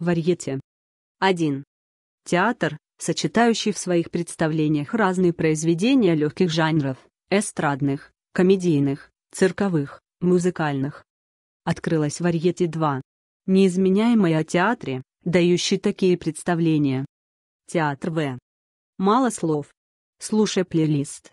Варьете. 1. Театр, сочетающий в своих представлениях разные произведения легких жанров, эстрадных, комедийных, цирковых, музыкальных. Открылась Варьете 2. Неизменяемое о театре, дающий такие представления. Театр В. Мало слов. Слушай плейлист.